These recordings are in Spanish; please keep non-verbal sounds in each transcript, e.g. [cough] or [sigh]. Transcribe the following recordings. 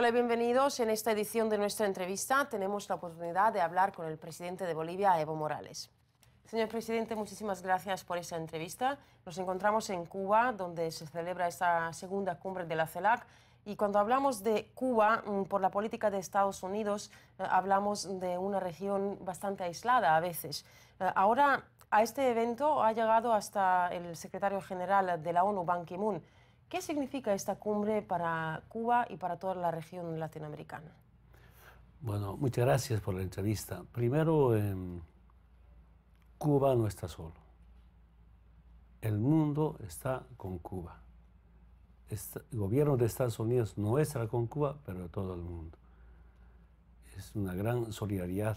Hola, bienvenidos. En esta edición de nuestra entrevista tenemos la oportunidad de hablar con el presidente de Bolivia, Evo Morales. Señor presidente, muchísimas gracias por esta entrevista. Nos encontramos en Cuba, donde se celebra esta segunda cumbre de la CELAC. Y cuando hablamos de Cuba, mm, por la política de Estados Unidos, eh, hablamos de una región bastante aislada a veces. Eh, ahora, a este evento ha llegado hasta el secretario general de la ONU, Ban Ki-moon. ¿Qué significa esta cumbre para Cuba y para toda la región latinoamericana? Bueno, muchas gracias por la entrevista. Primero, em, Cuba no está solo. El mundo está con Cuba. el gobierno de Estados Unidos no está con Cuba, pero todo el mundo. Es una gran solidaridad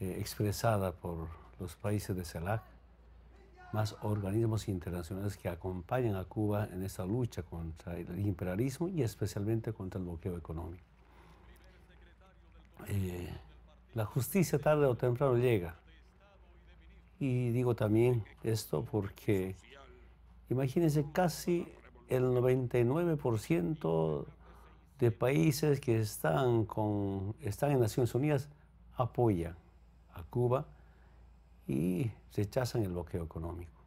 eh, expresada por los países de CELAC más organismos internacionales que acompañan a Cuba en esta lucha contra el imperialismo y especialmente contra el bloqueo económico. Eh, la justicia tarde o temprano llega. Y digo también esto porque imagínense casi el 99% de países que están, con, están en Naciones Unidas apoyan a Cuba y rechazan el bloqueo económico.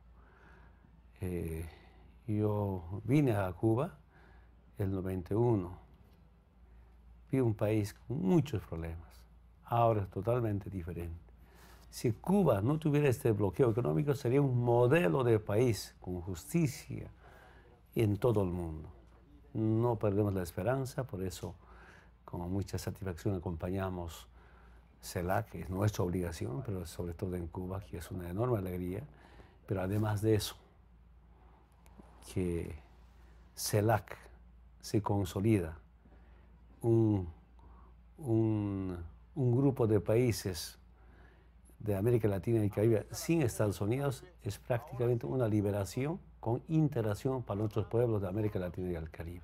Eh, yo vine a Cuba el 91. Vi un país con muchos problemas. Ahora es totalmente diferente. Si Cuba no tuviera este bloqueo económico, sería un modelo de país con justicia en todo el mundo. No perdemos la esperanza, por eso con mucha satisfacción acompañamos CELAC, es nuestra obligación, pero sobre todo en Cuba, que es una enorme alegría. Pero además de eso, que CELAC se consolida un, un, grupo de países de América Latina y Caribe sin Estados Unidos es prácticamente una liberación con interacción para otros pueblos de América Latina y el Caribe.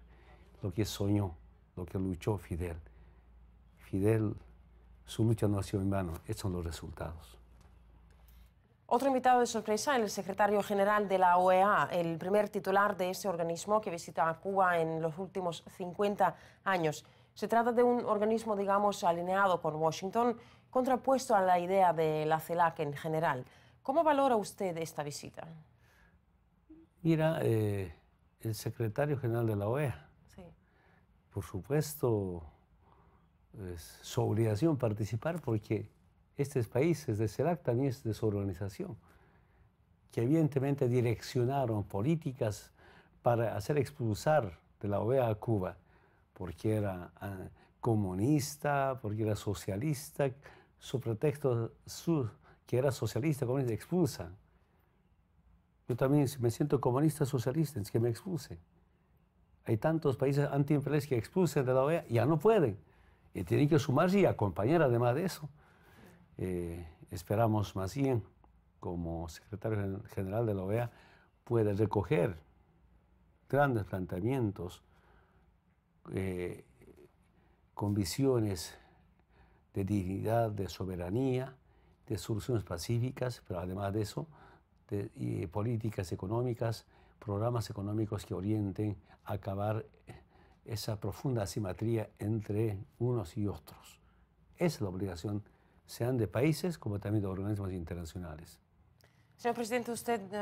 Lo que soñó, lo que luchó Fidel. Fidel su lucha no ha sido en vano. Estos son los resultados. Otro invitado de sorpresa, el secretario general de la OEA, el primer titular de ese organismo que visita a Cuba en los últimos 50 años. Se trata de un organismo, digamos, alineado con Washington, contrapuesto a la idea de la CELAC en general. ¿Cómo valora usted esta visita? Mira, eh, el secretario general de la OEA, por supuesto, es su obligación participar porque estos países de CELAC también es de su organización, que evidentemente direccionaron políticas para hacer expulsar de la OEA a Cuba, porque era ah, comunista, porque era socialista, su pretexto que era socialista, comunista, expulsa. Yo también, me siento comunista, socialista, es que me expulse Hay tantos países antiimperiales que expulsen de la OEA, ya no pueden y tienen que sumarse y acompañar además de eso. Eh, esperamos más bien, como secretario general de la OEA, puede recoger grandes planteamientos eh, con visiones de dignidad, de soberanía, de soluciones pacíficas, pero además de eso, de, políticas económicas, programas económicos que orienten a acabar esa profunda asimetría entre unos y otros. es la obligación, sean de países como también de organismos internacionales. Señor presidente, usted eh,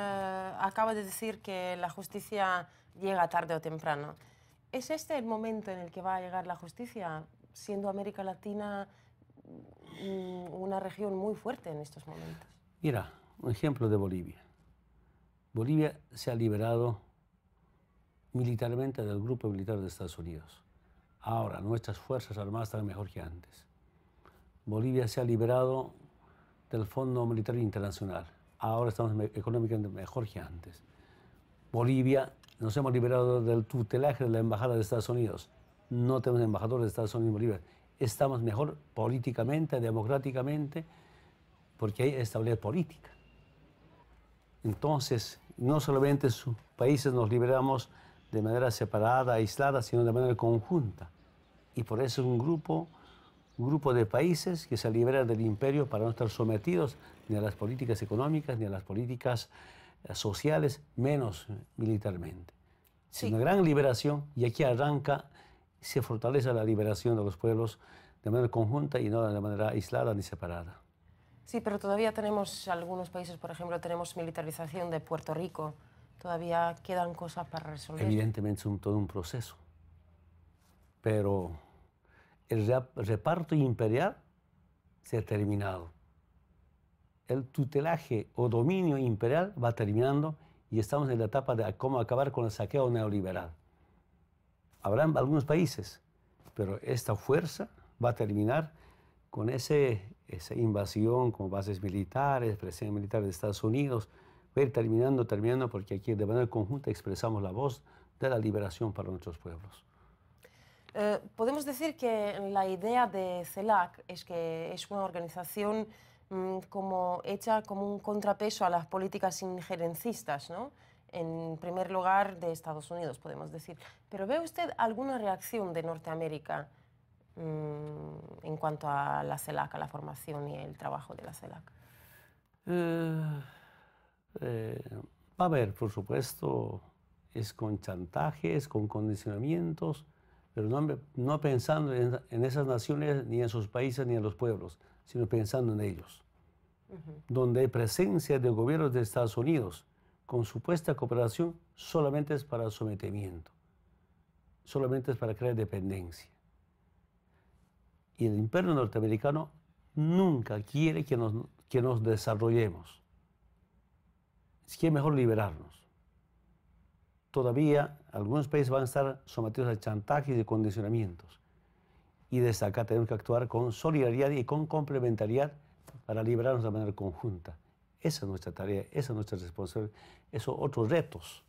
acaba de decir que la justicia llega tarde o temprano. ¿Es este el momento en el que va a llegar la justicia, siendo América Latina mm, una región muy fuerte en estos momentos? Mira, un ejemplo de Bolivia. Bolivia se ha liberado militarmente del grupo militar de Estados Unidos. Ahora nuestras Fuerzas Armadas están mejor que antes. Bolivia se ha liberado del Fondo Militar Internacional. Ahora estamos económicamente mejor que antes. Bolivia, nos hemos liberado del tutelaje de la Embajada de Estados Unidos. No tenemos embajador de Estados Unidos en Bolivia. Estamos mejor políticamente, democráticamente, porque hay estabilidad política. Entonces, no solamente sus países nos liberamos de manera separada, aislada, sino de manera conjunta. Y por eso es un grupo, grupo de países que se liberan del imperio para no estar sometidos ni a las políticas económicas, ni a las políticas eh, sociales, menos militarmente. Es una gran liberación y aquí arranca, se fortalece la liberación de los pueblos de manera conjunta y no de manera aislada ni separada. Sí, pero todavía tenemos algunos países, por ejemplo, tenemos militarización de Puerto Rico, Todavía quedan cosas para resolver. Evidentemente es todo un proceso. Pero el reparto imperial se ha terminado. El tutelaje o dominio imperial va terminando y estamos en la etapa de cómo acabar con el saqueo neoliberal. Habrá algunos países, pero esta fuerza va a terminar con ese, esa invasión con bases militares, presencia militar de Estados Unidos, Voy ir terminando, terminando, porque aquí de manera conjunta expresamos la voz de la liberación para nuestros pueblos. Eh, podemos decir que la idea de CELAC es que es una organización mm, como hecha como un contrapeso a las políticas injerencistas, ¿no? en primer lugar de Estados Unidos, podemos decir. Pero ¿ve usted alguna reacción de Norteamérica mm, en cuanto a la CELAC, a la formación y el trabajo de la CELAC? Eh, eh, va a haber, por supuesto, es con chantajes, con condicionamientos, pero no, pensando en, esas naciones, ni en sus países, ni en los pueblos, sino pensando en ellos. Donde hay presencia de gobiernos de Estados Unidos con supuesta cooperación solamente es para sometimiento, solamente es para crear dependencia. Y el imperio norteamericano nunca quiere que que nos desarrollemos es que es mejor liberarnos. Todavía algunos países van a estar sometidos a chantajes y condicionamientos. Y desde acá tenemos que actuar con solidaridad y con complementariedad para liberarnos de manera conjunta. Esa es nuestra tarea, esa es nuestra responsabilidad, esos otros retos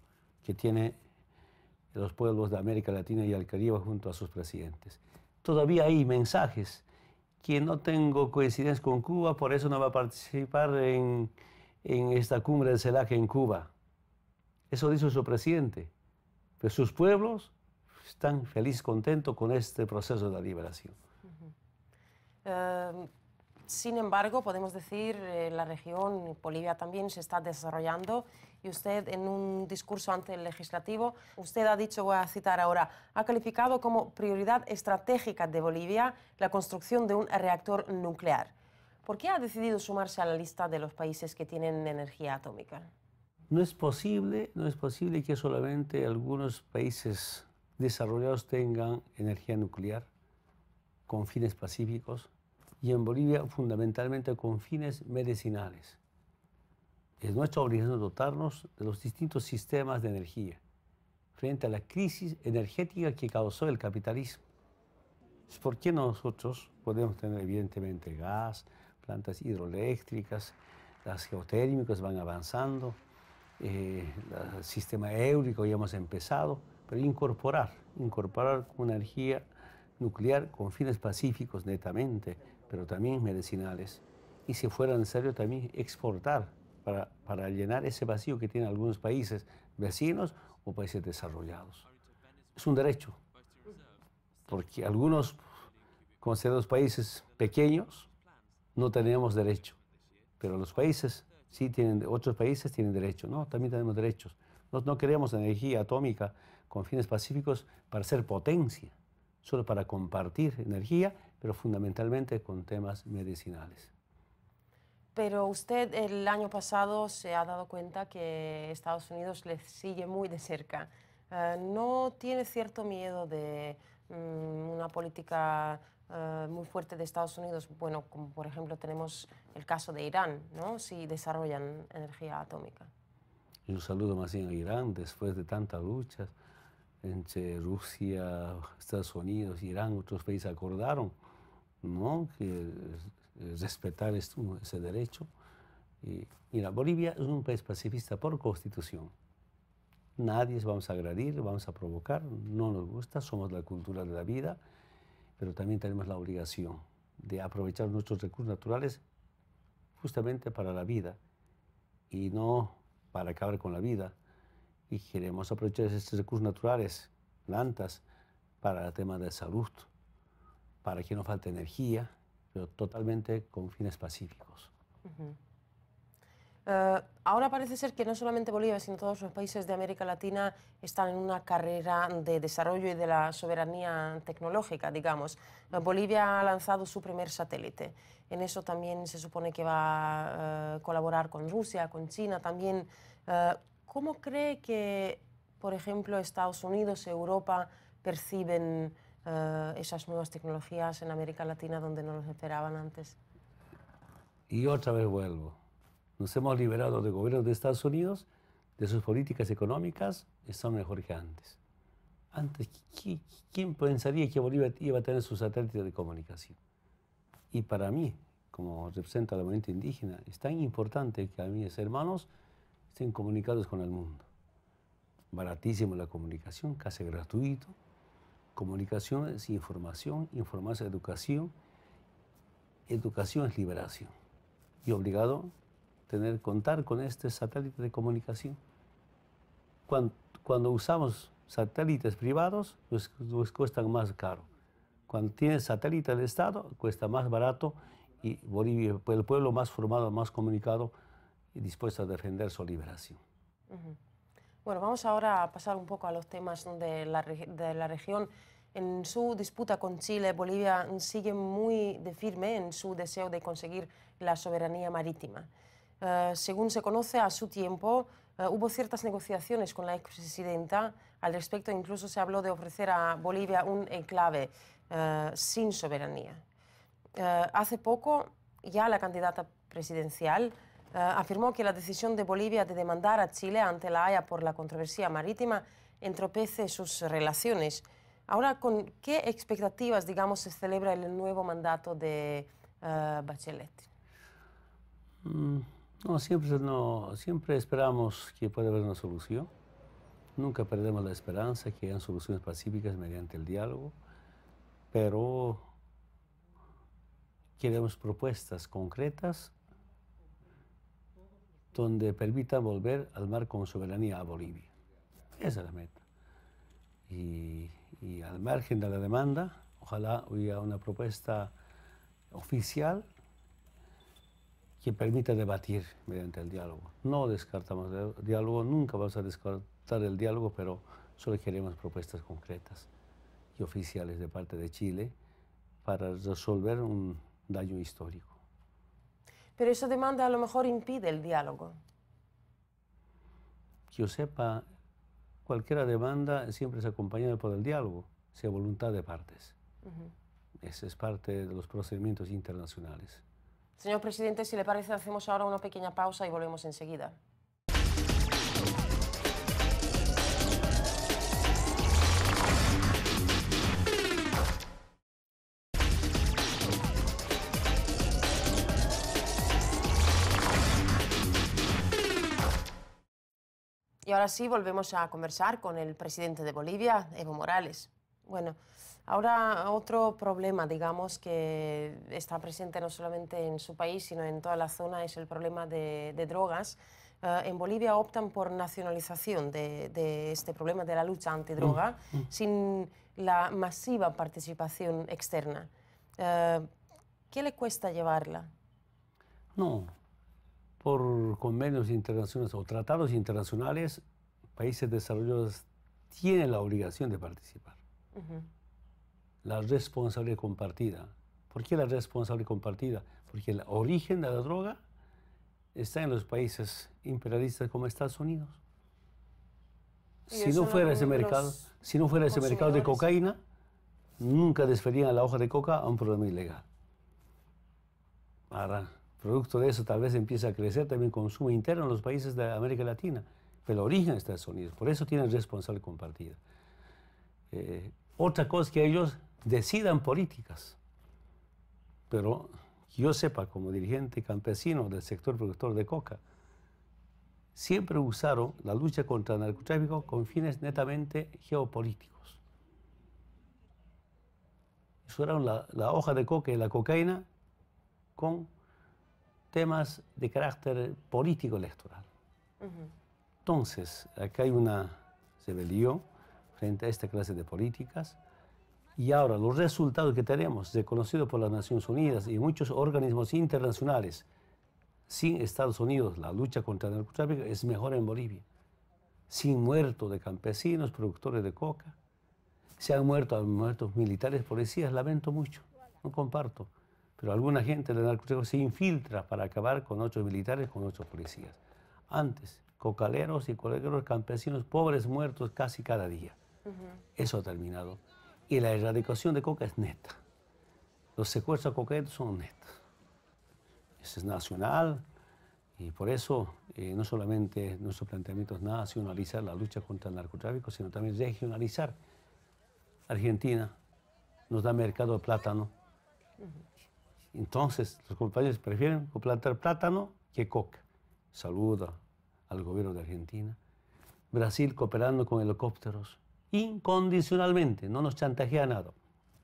que tienen los pueblos de América Latina y el Caribe junto a sus presidentes. Todavía hay mensajes que no tengo coincidencia con Cuba, por eso no va a participar en, en esta cumbre de CELAC en Cuba. Eso dice su presidente. Pero pues sus pueblos están feliz, contentos con este proceso de la liberación. Em, sin embargo, podemos decir, que eh, la región, Bolivia también se está desarrollando y usted en un discurso ante el legislativo, usted ha dicho, voy a citar ahora, ha calificado como prioridad estratégica de Bolivia la construcción de un reactor nuclear. ¿Por qué ha decidido sumarse a la lista de los países que tienen energía atómica? No es posible, no es posible que solamente algunos países desarrollados tengan energía nuclear con fines pacíficos y en Bolivia fundamentalmente con fines medicinales. Es nuestra obligación dotarnos de los distintos sistemas de energía frente a la crisis energética que causó el capitalismo. ¿Por qué nosotros podemos tener evidentemente gas, plantas hidroeléctricas, las geotérmicas van avanzando, eh, el sistema eólico ya hemos empezado, pero incorporar, incorporar una energía nuclear con fines pacíficos netamente, pero también medicinales, y si fuera necesario también exportar para, para llenar ese vacío que tienen algunos países vecinos o países desarrollados. Es un derecho, porque algunos considerados países pequeños no teníamos derecho, pero los países sí tienen, otros países tienen derecho, ¿no? También tenemos derechos. No, no queremos energía atómica con fines pacíficos para ser potencia, solo para compartir energía, pero fundamentalmente con temas medicinales. Pero usted el año pasado se ha dado cuenta que Estados Unidos le sigue muy de cerca. Eh, ¿No tiene cierto miedo de mm, una política eh, muy fuerte de Estados Unidos, bueno, como por ejemplo tenemos el caso de Irán, ¿no? si desarrollan energía atómica. un saludo más bien a Irán, después de tantas luchas entre Rusia, Estados Unidos, Irán, otros países acordaron ¿no? que respetar ese derecho. Y, mira, Bolivia es un país pacifista por constitución. Nadie vamos a agredir, vamos a provocar, no nos gusta, somos la cultura de la vida pero también tenemos la obligación de aprovechar nuestros recursos naturales justamente para la vida y no para acabar con la vida. Y queremos aprovechar estos recursos naturales, plantas, para el tema de salud, para que no falte energía, pero totalmente con fines pacíficos. Eh, ahora parece ser que no solamente Bolivia, sino todos los países de América Latina están en una carrera de desarrollo y de la soberanía tecnológica, digamos. Eh, Bolivia ha lanzado su primer satélite. En eso también se supone que va a eh, colaborar con Rusia, con China también. ¿Cómo cree que, por ejemplo, Estados Unidos, Europa perciben esas nuevas tecnologías en América Latina donde no los esperaban antes? Y otra vez vuelvo nos hemos liberado de gobiernos de Estados Unidos, de sus políticas económicas, están mejor que antes. Antes, ¿quién pensaría que Bolivia iba a tener su satélite de comunicación? Y para mí, como representa la movimiento indígena, es tan importante que a mis hermanos estén comunicados con el mundo. Baratísimo la comunicación, casi gratuito. Comunicación es información, información es educación, educación es liberación. Y obligado tener, contar con este satélite de comunicación. Cuando, cuando usamos satélites privados, pues, pues cuestan más caro. Cuando tiene satélite de Estado, cuesta más barato y Bolivia, el pueblo más formado, más comunicado y dispuesto a defender su liberación. Bueno, vamos ahora a pasar un poco a los temas de la, de la región. En su disputa con Chile, Bolivia sigue muy de firme en su deseo de conseguir la soberanía marítima. Eh, según se conoce a su tiempo, eh, hubo ciertas negociaciones con la expresidenta al respecto, incluso se habló de ofrecer a Bolivia un enclave eh, sin soberanía. hace poco, ya la candidata presidencial afirmó que la decisión de Bolivia de demandar a Chile ante la Haya por la controversia marítima entropece sus relaciones. Ahora, ¿con qué expectativas, digamos, se celebra el nuevo mandato de Bachelet? Mm. No, siempre, no, siempre esperamos que pueda haber una solución. Nunca perdemos la esperanza que hayan soluciones pacíficas mediante el diálogo, pero queremos propuestas concretas donde permita volver al mar con soberanía a Bolivia. Esa es la meta. Y, y al margen de la demanda, ojalá hubiera una propuesta oficial que permita debatir mediante el diálogo. No descartamos el diálogo, nunca vamos a descartar el diálogo, pero solo queremos propuestas concretas y oficiales de parte de Chile para resolver un daño histórico. Pero esa demanda a lo mejor impide el diálogo. Que yo sepa, cualquier demanda siempre es acompañada por el diálogo, sea voluntad de partes. es parte de los procedimientos internacionales. Señor presidente, si le parece, hacemos ahora una pequeña pausa y volvemos enseguida. Y ahora sí, volvemos a conversar con el presidente de Bolivia, Evo Morales. Bueno, Ahora otro problema, digamos, que está presente no solamente en su país, sino en toda la zona, es el problema de, drogas. Eh, en Bolivia optan por nacionalización de, este problema de la lucha antidroga mm, mm. sin la masiva participación externa. Eh, ¿Qué le cuesta llevarla? No, por convenios internacionales o tratados internacionales, países desarrollados tienen la obligación de participar la responsabilidad compartida. ¿Por qué la responsabilidad compartida? Porque el origen de la droga está en los países imperialistas como Estados Unidos. Si no fuera ese mercado, si no fuera ese mercado de cocaína, nunca desferían la hoja de coca a un problema ilegal. Ahora, producto de eso tal vez empieza a crecer también consumo interno en los países de América Latina, pero el origen de Estados Unidos, por eso tienen responsabilidad compartida. Eh, otra cosa que ellos decidan políticas. Pero yo sepa, como dirigente campesino del sector productor de coca, siempre usaron la lucha contra el narcotráfico con fines netamente geopolíticos. Eso la, la hoja de coca y la cocaína con temas de carácter político electoral. Entonces, acá hay una rebelión frente a esta clase de políticas. Y ahora los resultados que tenemos, reconocidos por las Naciones Unidas y muchos organismos internacionales, sin Estados Unidos la lucha contra el narcotráfico es mejor en Bolivia. Sin muertos de campesinos, productores de coca. Se han muerto, han militares, policías, lamento mucho, no comparto. Pero alguna gente del narcotráfico se infiltra para acabar con otros militares, con otros policías. Antes, cocaleros y colegas campesinos, pobres muertos casi cada día. Eso ha terminado. Y la erradicación de coca es neta. Los secuestros cocaína son netos. Es nacional y por eso eh, no solamente nuestro planteamiento es nacionalizar la lucha contra el narcotráfico, sino también regionalizar. Argentina nos da mercado de plátano. Entonces, los compañeros prefieren plantar plátano que coca. Saluda al gobierno de Argentina. Brasil cooperando con helicópteros incondicionalmente, no nos chantajea nada.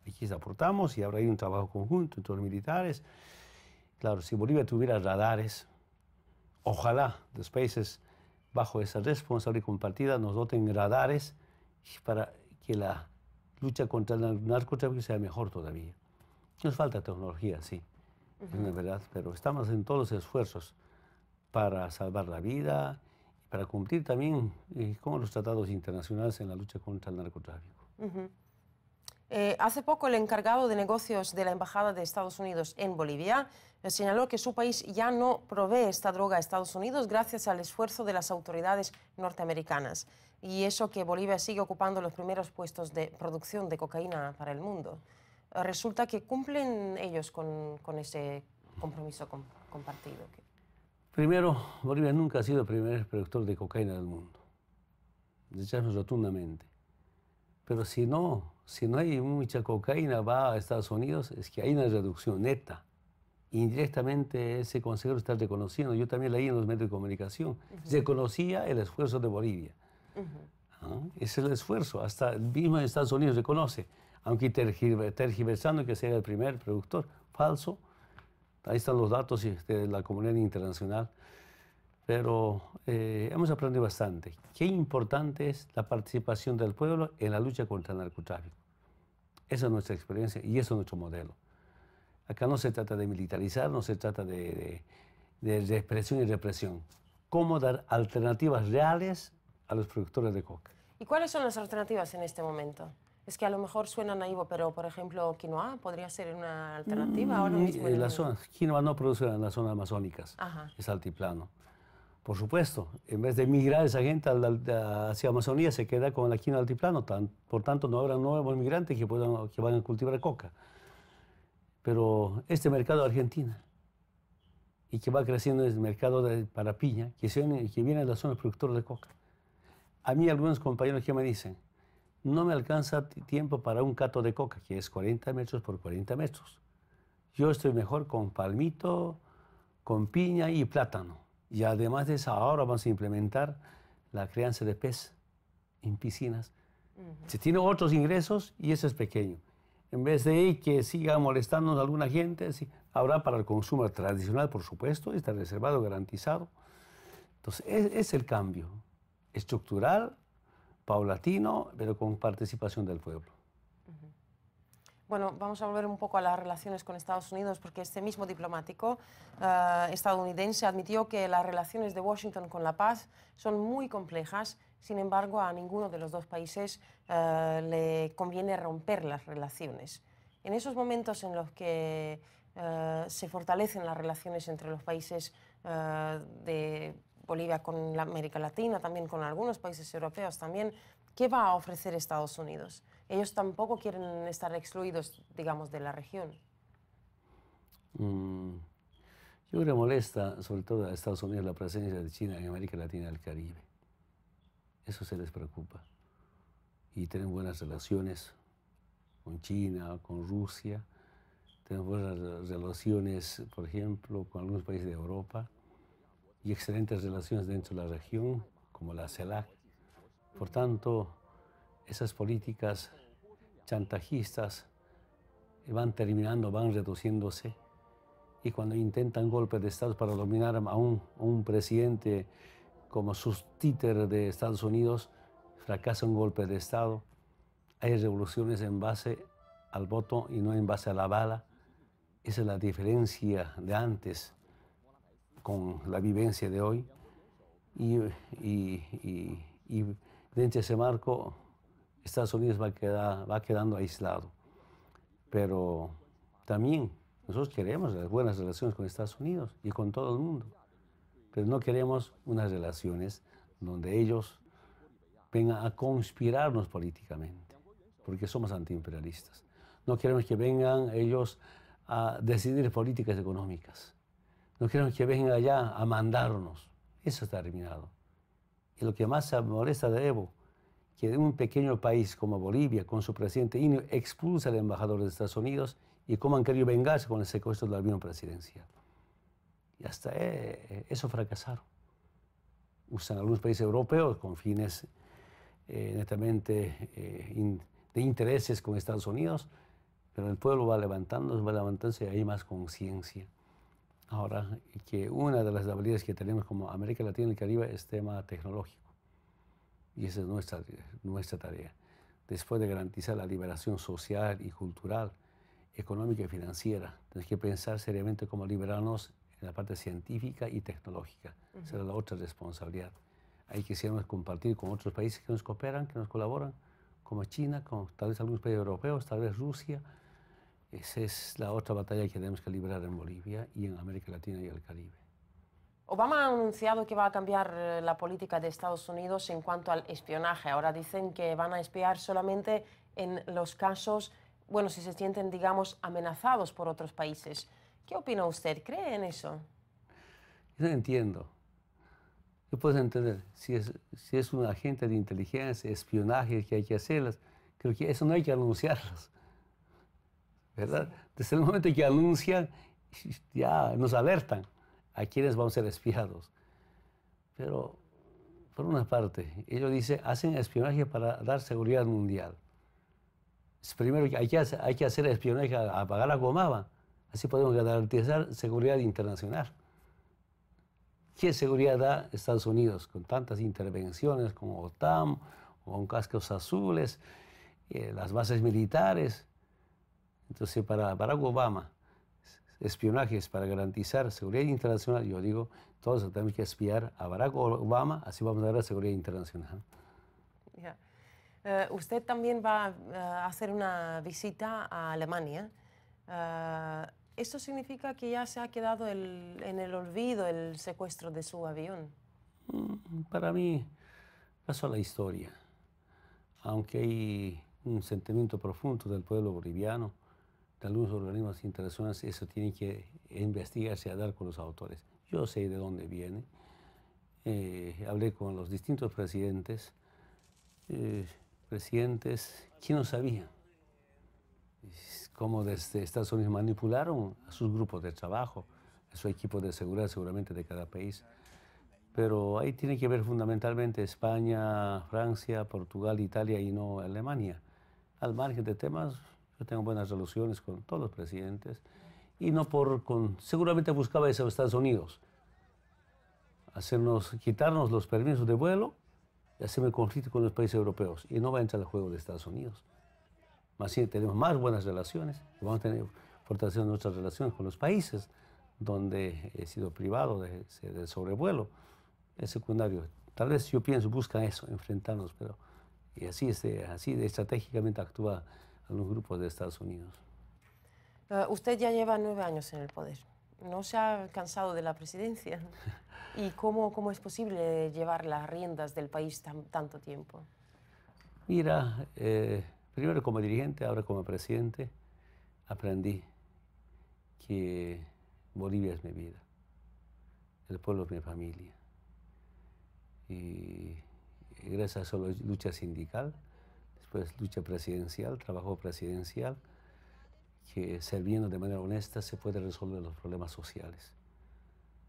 Aquí aportamos y habrá ahí un trabajo conjunto entre los militares. Claro, si Bolivia tuviera radares, ojalá los países bajo esa responsabilidad compartida nos doten radares para que la lucha contra el narcotráfico sea mejor todavía. Nos falta tecnología, sí, es verdad, pero estamos en todos los esfuerzos para salvar la vida, para cumplir también eh, con los tratados internacionales en la lucha contra el narcotráfico. Eh, hace poco el encargado de negocios de la Embajada de Estados Unidos en Bolivia señaló que su país ya no provee esta droga a Estados Unidos gracias al esfuerzo de las autoridades norteamericanas y eso que Bolivia sigue ocupando los primeros puestos de producción de cocaína para el mundo. Eh, resulta que cumplen ellos con, con ese compromiso compartido. Primero, Bolivia nunca ha sido el primer productor de cocaína del mundo. Desechamos rotundamente. Pero si no, si no hay mucha cocaína, va a Estados Unidos, es que hay una reducción neta. Indirectamente ese consejero está reconociendo, yo también leí en los medios de comunicación, reconocía el esfuerzo de Bolivia. Ah, es el esfuerzo, hasta el mismo Estados Unidos reconoce, aunque tergiversando que sea el primer productor, falso, ahí están los datos este, de la comunidad internacional, pero eh, hemos aprendido bastante. Qué importante es la participación del pueblo en la lucha contra el narcotráfico. Esa es nuestra experiencia y eso es nuestro modelo. Acá no se trata de militarizar, no se trata de, de, de expresión y represión. ¿Cómo dar alternativas reales a los productores de coca? ¿Y cuáles son las alternativas en este momento? Es que a lo mejor suena naivo, pero por ejemplo, quinoa podría ser una alternativa mm, mismo. En la zona, quinoa no produce en las zonas amazónicas, es altiplano. Por supuesto, en vez de migrar esa gente hacia Amazonía, se queda con la quina altiplano. por tanto, no habrá nuevos migrantes que, puedan, a cultivar coca. Pero este mercado de Argentina y que va creciendo es el mercado de, para piña, que, que viene de la zona productora de coca. A mí algunos compañeros que me dicen, no me alcanza tiempo para un cato de coca, que es 40 metros por 40 metros. Yo estoy mejor con palmito, con piña y plátano y además de eso, ahora vamos a implementar la crianza de pez en piscinas. Se tiene otros ingresos y eso es pequeño. En vez de que siga molestándonos alguna gente, habrá para el consumo tradicional, por supuesto, está reservado, garantizado. Entonces, es el cambio estructural, paulatino, pero con participación del pueblo. Bueno, vamos a volver un poco a las relaciones con Estados Unidos, porque este mismo diplomático eh, estadounidense admitió que las relaciones de Washington con La Paz son muy complejas, sin embargo, a ninguno de los dos países eh, le conviene romper las relaciones. En esos momentos en los que eh, se fortalecen las relaciones entre los países de Bolivia con América Latina, también con algunos países europeos, también, ¿qué va a ofrecer Estados Unidos? ellos tampoco quieren estar excluidos, digamos, de la región. Mm, yo creo que molesta, sobre todo a Estados Unidos, la presencia de China en América Latina y el Caribe. Eso se les preocupa. Y tienen buenas relaciones con China, con Rusia. tienen buenas relaciones, por ejemplo, con algunos países de Europa y excelentes relaciones dentro de la región, como la CELAC. Por tanto, esas políticas chantajistas van terminando, van reduciéndose. Y cuando intentan golpe de Estado para dominar a un, presidente como sus títeres de Estados Unidos, fracasa un golpe de Estado. Hay revoluciones en base al voto y no en base a la bala. Esa es la diferencia de antes con la vivencia de hoy. y dentro de ese marco Estados Unidos va, a quedar, va quedando aislado. Pero también nosotros queremos las buenas relaciones con Estados Unidos y con todo el mundo, pero no queremos unas relaciones donde ellos vengan a conspirarnos políticamente, porque somos antiimperialistas. No queremos que vengan ellos a decidir políticas económicas. No queremos que vengan allá a mandarnos. Eso está terminado. Y lo que más se molesta de Evo que un pequeño país como Bolivia, con su presidente Inio, expulsa al embajador de Estados Unidos y cómo han querido vengarse con el secuestro del avión presidencial. Y hasta eh, eh, eso fracasaron. Usan algunos países europeos con fines eh, netamente de intereses con Estados Unidos, pero el pueblo va levantándose, va levantándose y hay más conciencia. Ahora, que una de las debilidades que tenemos como América Latina y el Caribe es tema tecnológico y esa es nuestra, nuestra tarea. Después de garantizar la liberación social y cultural, económica y financiera, tenemos que pensar seriamente cómo liberarnos en la parte científica y tecnológica. Esa es la otra responsabilidad. Ahí que quisiéramos compartir con otros países que nos cooperan, que nos colaboran, como China, como tal vez algunos países europeos, tal vez Rusia. Esa es la otra batalla que tenemos que librar en Bolivia y en América Latina y el Caribe. Obama ha anunciado que va a cambiar eh, la política de Estados Unidos en cuanto al espionaje. Ahora dicen que van a espiar solamente en los casos, bueno, si se sienten, digamos, amenazados por otros países. ¿Qué opina usted? ¿Cree en eso? Yo no entiendo. Yo puedo entender, si es, si es un agente de inteligencia, espionaje que hay que hacerlas, creo que eso no hay que anunciarlas. ¿Verdad? Desde el momento que anuncian, ya nos alertan a quienes van a ser espiados. Pero, por una parte, ellos dicen, hacen espionaje para dar seguridad mundial. Primero hay que, hacer espionaje a apagar la gomaba, Así podemos garantizar seguridad internacional. ¿Qué seguridad da Estados Unidos con tantas intervenciones como OTAN, con cascos azules, eh, las bases militares? Entonces, para Barack Obama, espionajes para garantizar seguridad internacional, yo digo, todos tenemos que espiar a Barack Obama, así vamos a dar la seguridad internacional. ¿eh? Eh, usted también va eh, a hacer una visita a Alemania. ¿Esto significa que ya se ha quedado en el olvido el secuestro de su avión? Mm, para mí pasó la historia, aunque hay un sentimiento profundo del pueblo boliviano de algunos organismos internacionales eso tiene que investigarse a dar con los autores. Yo sé de dónde viene. Eh, hablé con los distintos presidentes, eh, presidentes que no sabían cómo desde Estados Unidos manipularon a sus grupos de trabajo, a su equipo de seguridad seguramente de cada país. Pero ahí tiene que ver fundamentalmente España, Francia, Portugal, Italia y no Alemania. Al margen de temas yo tengo buenas relaciones con todos los presidentes y no por con seguramente buscaba eso Estados Unidos hacernos quitarnos los permisos de vuelo y hacerme conflicto con los países europeos y no va a entrar al juego de Estados Unidos más bien tenemos más buenas relaciones vamos a tener fortalecer nuestras relaciones con los países donde he sido privado de, sobrevuelo es secundario tal vez yo pienso busca eso enfrentarnos pero y así así estratégicamente actúa a los grupos de Estados Unidos. Ah, usted ya lleva nueve años en el poder. ¿No se ha cansado de la presidencia? [laughs] ¿Y cómo, cómo es posible llevar las riendas del país tanto tiempo? Mira, eh, primero como dirigente, ahora como presidente, aprendí que Bolivia es mi vida, el pueblo es mi familia. Y gracias a su lucha sindical pues lucha presidencial, trabajo presidencial, que sirviendo de manera honesta se puede resolver los problemas sociales.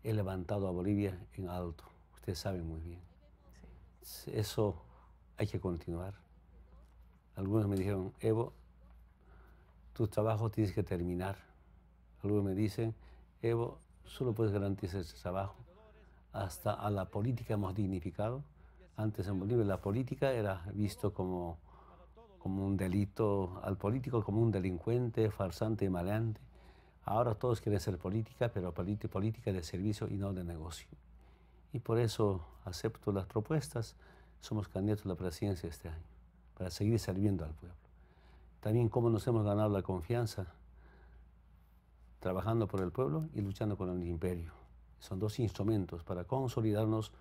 He levantado a Bolivia en alto, ustedes saben muy bien. Eso hay que continuar. Algunos me dijeron, Evo, tu trabajo tienes que terminar. Algunos me dicen, Evo, solo puedes garantizar ese trabajo. Hasta a la política hemos dignificado. Antes en Bolivia la política era visto como como un delito, al político como un delincuente, farsante y maleante. Ahora todos quieren ser política, pero política de servicio y no de negocio. Y por eso acepto las propuestas. Somos candidatos a la presidencia este año, para seguir sirviendo al pueblo. También cómo nos hemos ganado la confianza, trabajando por el pueblo y luchando con el imperio. Son dos instrumentos para consolidarnos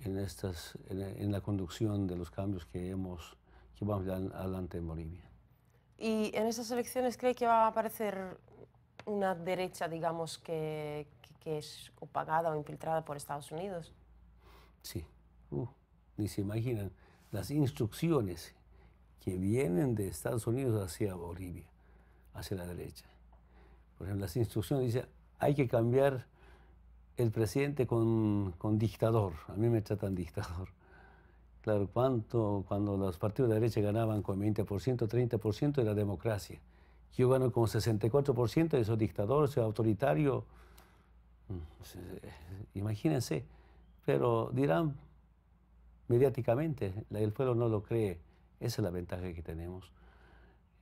en, estas, en la conducción de los cambios que hemos vamos adelante en Bolivia. ¿Y en esas elecciones cree que va a aparecer una derecha, digamos, que, es opagada o infiltrada por Estados Unidos? Sí, uh, ni se imaginan las instrucciones que vienen de Estados Unidos hacia Bolivia, hacia la derecha. Por ejemplo, las instrucciones dicen, hay que cambiar el presidente con, con dictador. A mí me tratan dictador. Claro, cuando, los partidos de derecha ganaban con 20%, 30% de la democracia. Yo gano con 64%, de esos dictador, eso autoritario. Mm, imagínense. Pero dirán mediáticamente, el pueblo no lo cree. Esa es la ventaja que tenemos.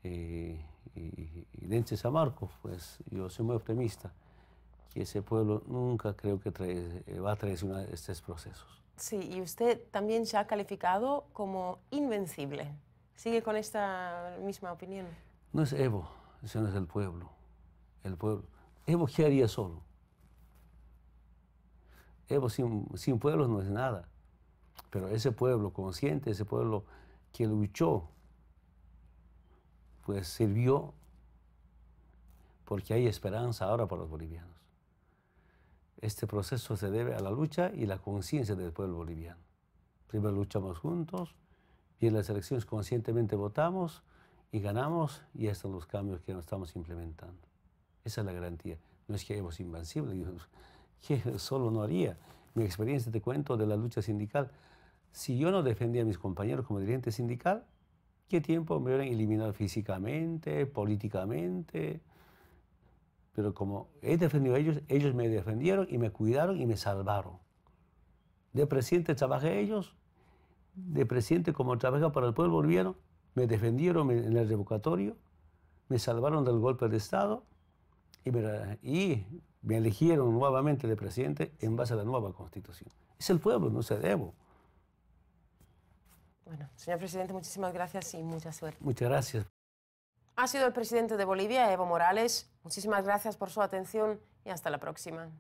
Eh, y, de a Marco, pues yo soy muy optimista que ese pueblo nunca creo que va a traicionar estos procesos. Sí, y usted también se ha calificado como invencible. ¿Sigue con esta misma opinión? No es Evo, ese es el pueblo. El pueblo. Evo, ¿qué haría solo? Evo sin, sin pueblos no es nada. Pero ese pueblo consciente, ese pueblo que luchó, pues sirvió porque hay esperanza ahora para los bolivianos. Este proceso se debe a la lucha y la conciencia del pueblo boliviano. Primero luchamos juntos y en las elecciones conscientemente votamos y ganamos y estos son los cambios que nos estamos implementando. Esa es la garantía. No es que hayamos invencible, que [laughs] solo no haría. Mi experiencia te cuento de la lucha sindical. Si yo no defendía a mis compañeros como dirigente sindical, ¿qué tiempo me hubieran eliminado físicamente, políticamente? Pero como he defendido a ellos, ellos me defendieron y me cuidaron y me salvaron. De presidente trabajé ellos, de presidente como trabajaba para el pueblo volvieron, me defendieron en el revocatorio, me salvaron del golpe de Estado y me, y me eligieron nuevamente de presidente en base a la nueva constitución. Es el pueblo, no se debo. Bueno, señor presidente, muchísimas gracias y mucha suerte. Muchas gracias. Ha sido el presidente de Bolivia, Evo Morales. Muchísimas gracias por su atención y hasta la próxima.